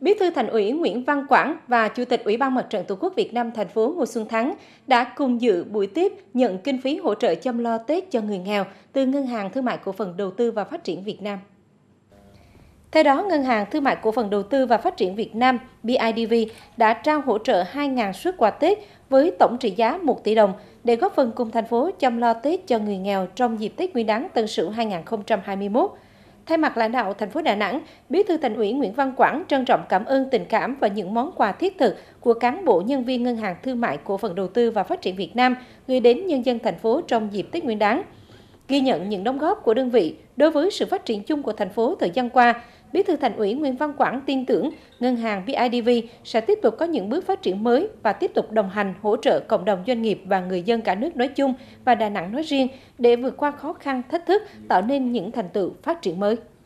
Bí thư Thành ủy Nguyễn Văn Quảng và Chủ tịch Ủy ban Mặt trận Tổ quốc Việt Nam thành phố Ngô Xuân Thắng đã cùng dự buổi tiếp nhận kinh phí hỗ trợ chăm lo Tết cho người nghèo từ Ngân hàng Thương mại Cổ phần Đầu tư và Phát triển Việt Nam. Theo đó, Ngân hàng Thương mại Cổ phần Đầu tư và Phát triển Việt Nam BIDV đã trao hỗ trợ 2.000 suất quà Tết với tổng trị giá 1 tỷ đồng để góp phần cùng thành phố chăm lo Tết cho người nghèo trong dịp Tết Nguyên đán Tân Sửu 2021. Thay mặt lãnh đạo thành phố Đà Nẵng, Bí thư Thành ủy Nguyễn Văn Quảng trân trọng cảm ơn tình cảm và những món quà thiết thực của cán bộ nhân viên Ngân hàng Thương mại Cổ phần Đầu tư và Phát triển Việt Nam gửi đến nhân dân thành phố trong dịp Tết Nguyên đán ghi nhận những đóng góp của đơn vị đối với sự phát triển chung của thành phố thời gian qua, Bí thư Thành ủy Nguyễn Văn Quảng tin tưởng ngân hàng BIDV sẽ tiếp tục có những bước phát triển mới và tiếp tục đồng hành hỗ trợ cộng đồng doanh nghiệp và người dân cả nước nói chung và Đà Nẵng nói riêng để vượt qua khó khăn, thách thức, tạo nên những thành tựu phát triển mới.